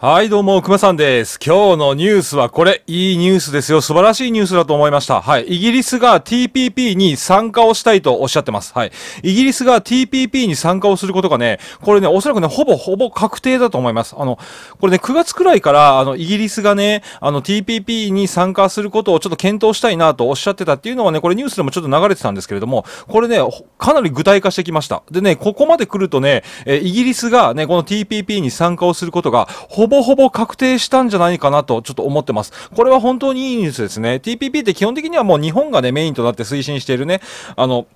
はい、どうも、熊さんです。今日のニュースはこれ、いいニュースですよ。素晴らしいニュースだと思いました。はい。イギリスが TPP に参加をしたいとおっしゃってます。はい。イギリスが TPP に参加をすることがね、これね、おそらくね、ほぼほぼ確定だと思います。あの、これね、9月くらいから、あの、イギリスがね、あの、TPP に参加することをちょっと検討したいなとおっしゃってたっていうのはね、これニュースでもちょっと流れてたんですけれども、これね、かなり具体化してきました。でね、ここまで来るとね、えイギリスがね、この TPP に参加をすることが、ほぼぼほぼ確定したんじゃないかなとちょっと思ってます。これは本当にいいニュースですね。TPP って基本的にはもう日本がね、メインとなって推進しているね、あの、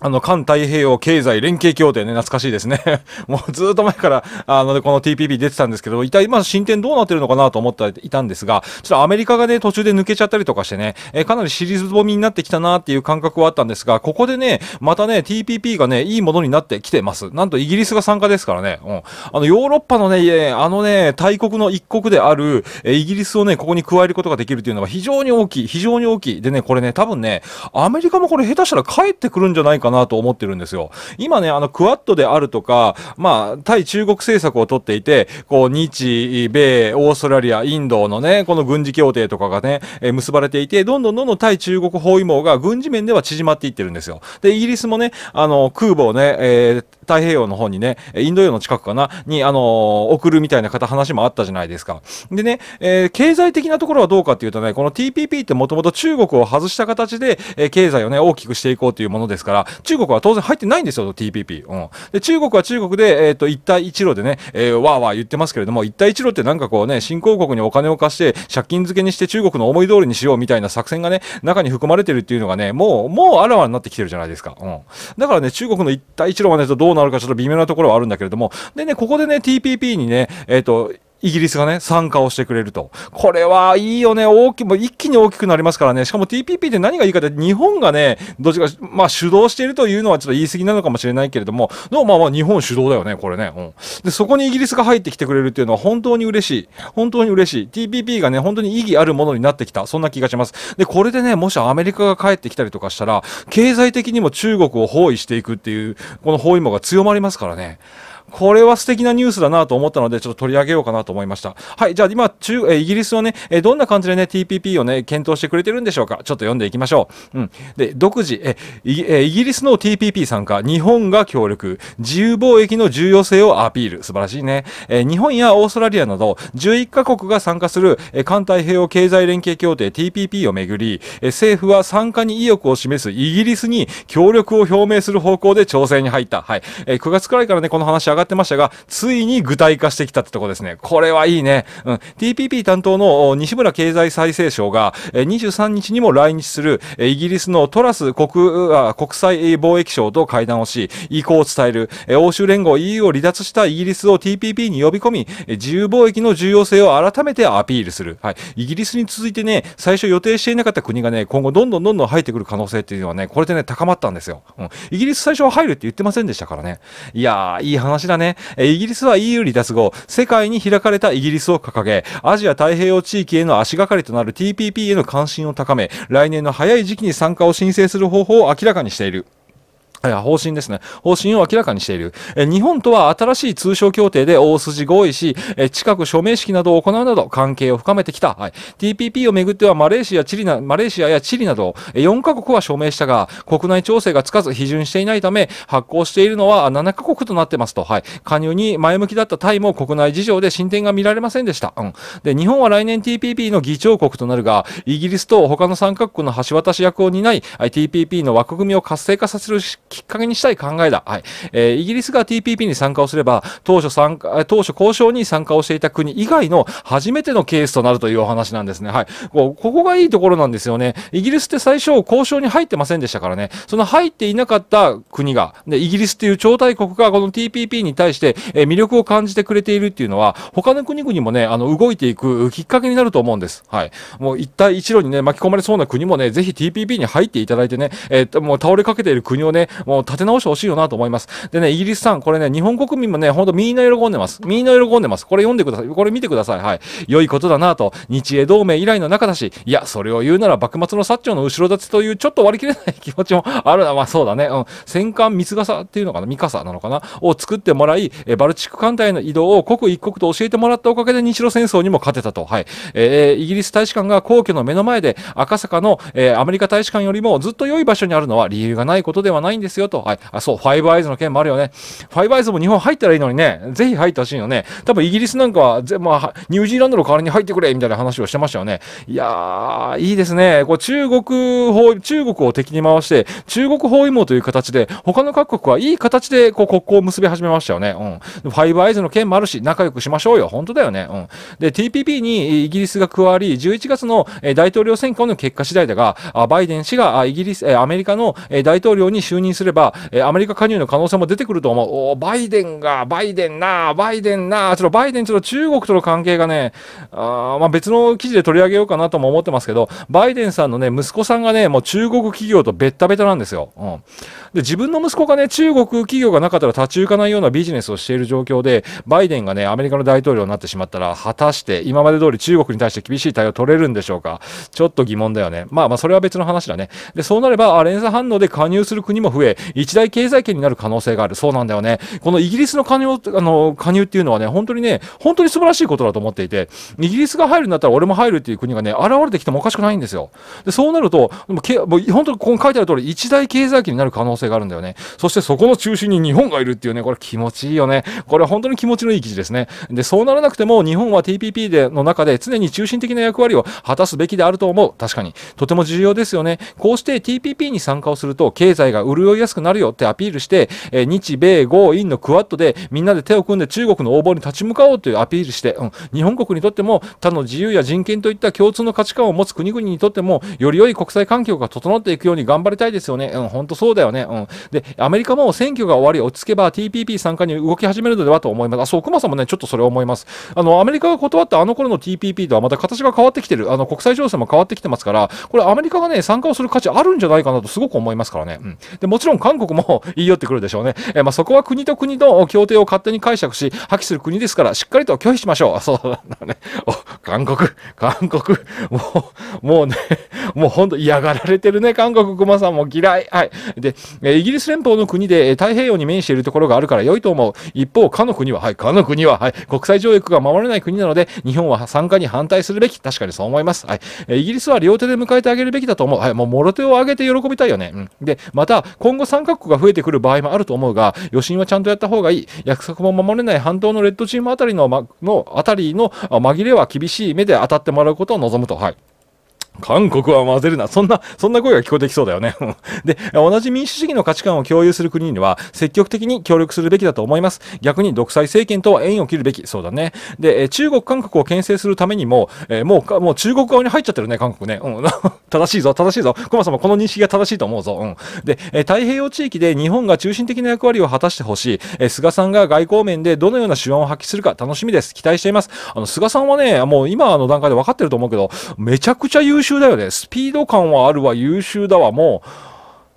あの、環太平洋経済連携協定ね、懐かしいですね。もうずっと前から、あの、この TPP 出てたんですけど、一体今進展どうなってるのかなと思っていたんですが、ちょっとアメリカがね、途中で抜けちゃったりとかしてね、えかなりシリーズボみになってきたなっていう感覚はあったんですが、ここでね、またね、TPP がね、いいものになってきてます。なんとイギリスが参加ですからね、うん。あの、ヨーロッパのね、あのね、大国の一国である、えイギリスをね、ここに加えることができるというのは非常に大きい、非常に大きい。でね、これね、多分ね、アメリカもこれ下手したら帰ってくるんじゃないかかなと思ってるんですよ。今ね、あの、クワッドであるとか、まあ、対中国政策をとっていて、こう、日、米、オーストラリア、インドのね、この軍事協定とかがね、え結ばれていて、どんどんどんどん対中国包囲網が軍事面では縮まっていってるんですよ。で、イギリスもね、あの、空母をね、えー、太平洋の方にね、インド洋の近くかな、に、あのー、送るみたいな方話もあったじゃないですか。でね、えー、経済的なところはどうかっていうとね、この TPP ってもともと中国を外した形で、えー、経済をね、大きくしていこうというものですから、中国は当然入ってないんですよ、TPP。うん、で中国は中国で、えーと、一帯一路でね、えー、わーわー言ってますけれども、一帯一路ってなんかこうね、新興国にお金を貸して、借金付けにして中国の思い通りにしようみたいな作戦がね、中に含まれてるっていうのがね、もう、もうあらわになってきてるじゃないですか。うん、だからね、中国の一帯一路はね、どうなるかちょっと微妙なところはあるんだけれども、でね、ここでね、TPP にね、えっ、ー、と、イギリスがね、参加をしてくれると。これはいいよね。大き、も一気に大きくなりますからね。しかも TPP って何がいいかって、日本がね、どっちか、まあ主導しているというのはちょっと言い過ぎなのかもしれないけれども、でもまあまあ日本主導だよね、これね。うん。で、そこにイギリスが入ってきてくれるっていうのは本当に嬉しい。本当に嬉しい。TPP がね、本当に意義あるものになってきた。そんな気がします。で、これでね、もしアメリカが帰ってきたりとかしたら、経済的にも中国を包囲していくっていう、この包囲網が強まりますからね。これは素敵なニュースだなと思ったので、ちょっと取り上げようかなと思いました。はい、じゃあ今、中、えイギリスはね、えどんな感じでね、TPP をね、検討してくれてるんでしょうか。ちょっと読んでいきましょう。うん。で、独自、えイギリスの TPP 参加、日本が協力、自由貿易の重要性をアピール。素晴らしいね。え日本やオーストラリアなど、11カ国が参加する、え環太平洋経済連携協定 TPP をめぐり、え政府は参加に意欲を示すイギリスに協力を表明する方向で調整に入った。はい。え9月くらいからね、この話上上がってましたが、ついに具体化してきたってとこですね。これはいいね。うん、TPP 担当の西村経済再生省が、23日にも来日するイギリスのトラス国国際貿易省と会談をし、意向を伝える。欧州連合 EU を離脱したイギリスを TPP に呼び込み、自由貿易の重要性を改めてアピールする。はい。イギリスに続いてね、最初予定していなかった国がね、今後どんどんどんどん入ってくる可能性っていうのはね、これでね、高まったんですよ。うん。イギリス最初は入るって言ってませんでしたからね。いやー、いい話だね。イギリスは EU 離脱後、世界に開かれたイギリスを掲げ、アジア太平洋地域への足がかりとなる TPP への関心を高め、来年の早い時期に参加を申請する方法を明らかにしている。方針ですね。方針を明らかにしている。日本とは新しい通商協定で大筋合意し、近く署名式などを行うなど関係を深めてきた。はい、TPP をめぐってはマレーシア、チリな、マレーシアやチリなど4カ国は署名したが、国内調整がつかず批准していないため、発行しているのは7カ国となってますと。はい、加入に前向きだったタイも国内事情で進展が見られませんでした。うん。で、日本は来年 TPP の議長国となるが、イギリスと他の3カ国の橋渡し役を担い、TPP の枠組みを活性化させるきっかけにしたい考えだ。はい。えー、イギリスが TPP に参加をすれば、当初参加、当初交渉に参加をしていた国以外の初めてのケースとなるというお話なんですね。はい。ここがいいところなんですよね。イギリスって最初交渉に入ってませんでしたからね。その入っていなかった国が、で、イギリスっていう超大国がこの TPP に対して、えー、魅力を感じてくれているっていうのは、他の国々もね、あの、動いていくきっかけになると思うんです。はい。もう一帯一路にね、巻き込まれそうな国もね、ぜひ TPP に入っていただいてね、えっ、ー、もう倒れかけている国をね、もう立て直してほしいよなと思います。でね、イギリスさん、これね、日本国民もね、ほんとみんな喜んでます。みんな喜んでます。これ読んでください。これ見てください。はい。良いことだなと、日英同盟以来の中だし、いや、それを言うなら幕末の薩長の後ろ立ちというちょっと割り切れない気持ちもあるな。まあそうだね。うん。戦艦三笠っていうのかな三笠なのかなを作ってもらい、えバルチック艦隊の移動を刻一刻と教えてもらったおかげで日露戦争にも勝てたと。はい。えー、イギリス大使館が皇居の目の前で赤坂の、えー、アメリカ大使館よりもずっと良い場所にあるのは理由がないことではないんですですよと。はい。あ、そう、ファイブアイズの件もあるよね。ファイブアイズも日本入ったらいいのにね、ぜひ入ってほしいよね。多分イギリスなんかは、ぜまあ、ニュージーランドの代わりに入ってくれみたいな話をしてましたよね。いやー、いいですね。こう中国法、中国を敵に回して、中国包囲網という形で、他の各国はいい形でこう国交を結び始めましたよね。うん。ファイブアイズの件もあるし、仲良くしましょうよ。本当だよね。うん。で、TPP にイギリスが加わり、11月の大統領選挙の結果次第だが、バイデン氏がイギリス、アメリカの大統領に就任すれば、えー、アメリカ加入の可能性も出てくると思う。おバイデンが、バイデンな、バイデンな、ちょっとバイデン、ちょっと中国との関係がね、あまあ、別の記事で取り上げようかなとも思ってますけど、バイデンさんのね、息子さんがね、もう中国企業とベッタベタなんですよ。うん。で、自分の息子がね、中国企業がなかったら立ち行かないようなビジネスをしている状況で、バイデンがね、アメリカの大統領になってしまったら、果たして今まで通り中国に対して厳しい対応を取れるんでしょうか。ちょっと疑問だよね。まあまあ、それは別の話だね。で、そうなれば、連鎖反応で加入する国も増ええ、一大経済圏になる可能性がある。そうなんだよね。このイギリスの加入、あの、加入っていうのはね、本当にね、本当に素晴らしいことだと思っていて、イギリスが入るんだったら俺も入るっていう国がね、現れてきてもおかしくないんですよ。で、そうなると、もうけもう本当にここに書いてある通り、一大経済圏になる可能性があるんだよね。そしてそこの中心に日本がいるっていうね、これ気持ちいいよね。これは本当に気持ちのいい記事ですね。で、そうならなくても、日本は TPP での中で常に中心的な役割を果たすべきであると思う。確かに。とても重要ですよね。こうして TPP に参加をすると、経済が潤い泳ぎやすくなるよってアピールして、えー、日米豪印のクワッドでみんなで手を組んで中国の横暴に立ち向かおうというアピールして、うん、日本国にとっても他の自由や人権といった共通の価値観を持つ国々にとってもより良い国際環境が整っていくように頑張りたいですよね。うん、本当そうだよね。うん。で、アメリカも選挙が終わり落ち着けば TPP 参加に動き始めるのではと思います。あ、そう、熊さんもね、ちょっとそれ思います。あの、アメリカが断ったあの頃の TPP とはまた形が変わってきてる。あの、国際情勢も変わってきてますから、これアメリカがね、参加をする価値あるんじゃないかなとすごく思いますからね。うん。で、もちちろん韓国も言い寄ってくるでしょうね。えー、まあ、そこは国と国の協定を勝手に解釈し、破棄する国ですから、しっかりと拒否しましょう。そうだね。お、韓国、韓国、もう、もうね、もうほんと嫌がられてるね、韓国熊さんも嫌い。はい。で、イギリス連邦の国で太平洋に面しているところがあるから良いと思う。一方、かの国は、はい、かの国は、はい、国際条約が守れない国なので、日本は参加に反対するべき。確かにそう思います。はい。イギリスは両手で迎えてあげるべきだと思う。はい、もう、もろ手を挙げて喜びたいよね。うん。で、また、今今後三角国が増えてくる場合もあると思うが、余震はちゃんとやった方がいい。約束も守れない半島のレッドチームあたりの、ま、のあたりの紛れは厳しい目で当たってもらうことを望むと。はい韓国は混ぜるな。そんな、そんな声が聞こえてきそうだよね。で、同じ民主主義の価値観を共有する国には、積極的に協力するべきだと思います。逆に独裁政権とは縁を切るべき。そうだね。で、中国、韓国を牽制するためにも、えー、もう、もう中国側に入っちゃってるね、韓国ね。うん、正しいぞ、正しいぞ。コマ様、この認識が正しいと思うぞ。うん。で、え太平洋地域で日本が中心的な役割を果たしてほしい。え菅さんが外交面でどのような手腕を発揮するか楽しみです。期待しています。あの、菅さんはね、もう今の段階で分かってると思うけど、めちゃくちゃ優秀秀だよね。スピード感はあるわ、優秀だわ、もう、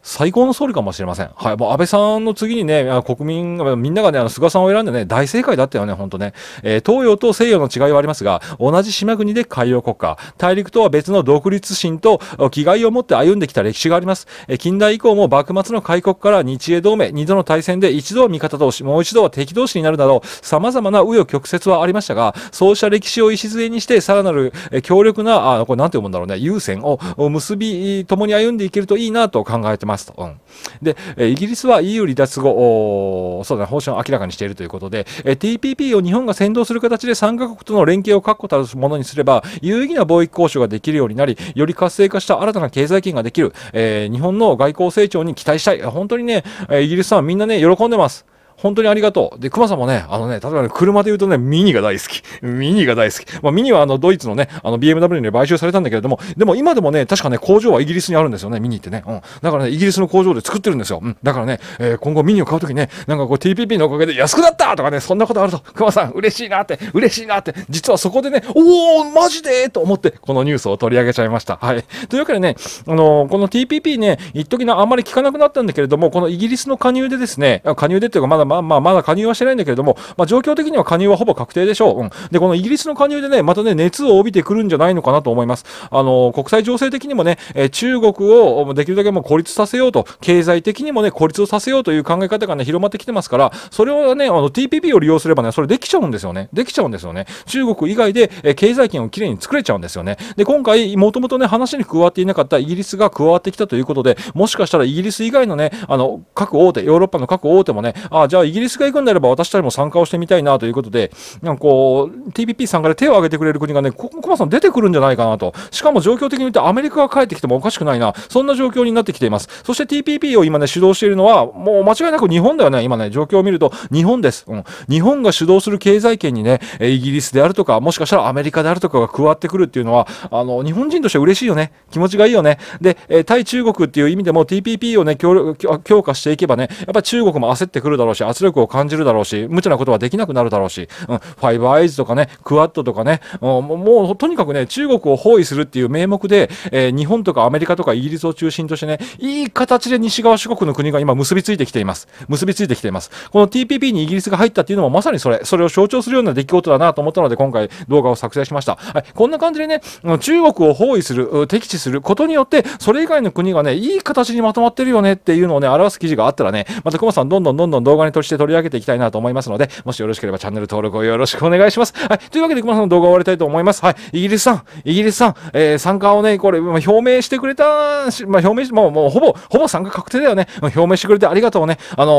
最高の総理かもしれません。はい。もう安倍さんの次にね、国民、みんながね、あの菅さんを選んでね、大正解だったよね、本当ね。えー、東洋と西洋の違いはありますが、同じ島国で海洋国家、大陸とは別の独立心と気概を持って歩んできた歴史があります。えー、近代以降も幕末の開国から日英同盟、二度の対戦で一度は味方同士、もう一度は敵同士になるなど、様々な紆余曲折はありましたが、そうした歴史を礎にして、さらなる強力な、あ、これなんて読むんだろうね、優先を結び、共に歩んでいけるといいなと考えてます。ますと。うん、で、イギリスは EU 離脱後、そうだ、ね、方針を明らかにしているということで、TPP を日本が先導する形で参加国との連携を確固たるものにすれば、有意義な貿易交渉ができるようになり、より活性化した新たな経済圏ができる、えー、日本の外交成長に期待したい。本当にね、イギリスさんみんなね、喜んでます。本当にありがとう。で、熊さんもね、あのね、例えばね、車で言うとね、ミニが大好き。ミニが大好き。まあ、ミニはあの、ドイツのね、あの、BMW に買収されたんだけれども、でも今でもね、確かね、工場はイギリスにあるんですよね、ミニってね。うん。だからね、イギリスの工場で作ってるんですよ。うん。だからね、えー、今後ミニを買うときね、なんかこう、TPP のおかげで安くなったとかね、そんなことあると、熊さん、嬉しいなって、嬉しいなって、実はそこでね、おおマジでと思って、このニュースを取り上げちゃいました。はい。というわけでね、あのー、この TPP ね、一時のあんまり聞かなくなったんだけれども、このイギリスの加入でですね、加入でっていうか、まだまあまあ、まだ加入はしてないんだけれども、まあ、状況的には加入はほぼ確定でしょう。うん。で、このイギリスの加入でね、またね、熱を帯びてくるんじゃないのかなと思います。あの、国際情勢的にもね、え中国をできるだけもう孤立させようと、経済的にもね、孤立をさせようという考え方がね、広まってきてますから、それをね、あの、TPP を利用すればね、それできちゃうんですよね。できちゃうんですよね。中国以外で、え経済圏をきれいに作れちゃうんですよね。で、今回、もともとね、話に加わっていなかったイギリスが加わってきたということで、もしかしたらイギリス以外のね、あの、各大手、ヨーロッパの各大手もね、ああ、じゃゃあイギリスが行くんであれば私たちも参加をしてみたいなということで、なんかこう、TPP さんから手を挙げてくれる国がね、コマさん出てくるんじゃないかなと。しかも状況的に言ってアメリカが帰ってきてもおかしくないな。そんな状況になってきています。そして TPP を今ね、主導しているのは、もう間違いなく日本だよね。今ね、状況を見ると日本です。うん。日本が主導する経済圏にね、イギリスであるとか、もしかしたらアメリカであるとかが加わってくるっていうのは、あの、日本人として嬉しいよね。気持ちがいいよね。で、え対中国っていう意味でも TPP をね、強化していけばね、やっぱり中国も焦ってくるだろうし、圧力を感じるだろうし、無茶なことはできなくなるだろうし、うん、ファイブアイズとかね、クワッドとかね、うん、もうとにかくね、中国を包囲するっていう名目で、えー、日本とかアメリカとかイギリスを中心としてね、いい形で西側諸国の国が今結びついてきています。結びついてきています。この TPP にイギリスが入ったっていうのもまさにそれ、それを象徴するような出来事だなと思ったので、今回動画を作成しました。はい、こんな感じでね、中国を包囲する、敵地することによって、それ以外の国がね、いい形にまとまってるよねっていうのをね、表す記事があったらね、またコマさんどんどんどんどん動画にとして取り上げていきたいなと思いますので、もしよろしければチャンネル登録をよろしくお願いします。はい。というわけで、熊さんの動画を終わりたいと思います。はい。イギリスさん、イギリスさん、えー、参加をね、これ、ま表明してくれた、まあ、表明し、もう、もう、ほぼ、ほぼ参加確定だよね。表明してくれてありがとうね。あの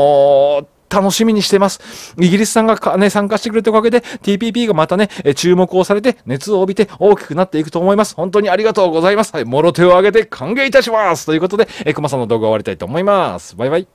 ー楽しみにしてます。イギリスさんがね、参加してくれたおかげで、TPP がまたね、注目をされて、熱を帯びて大きくなっていくと思います。本当にありがとうございます。はい、もろ手を挙げて歓迎いたします。ということで、え、熊さんの動画終わりたいと思います。バイバイ。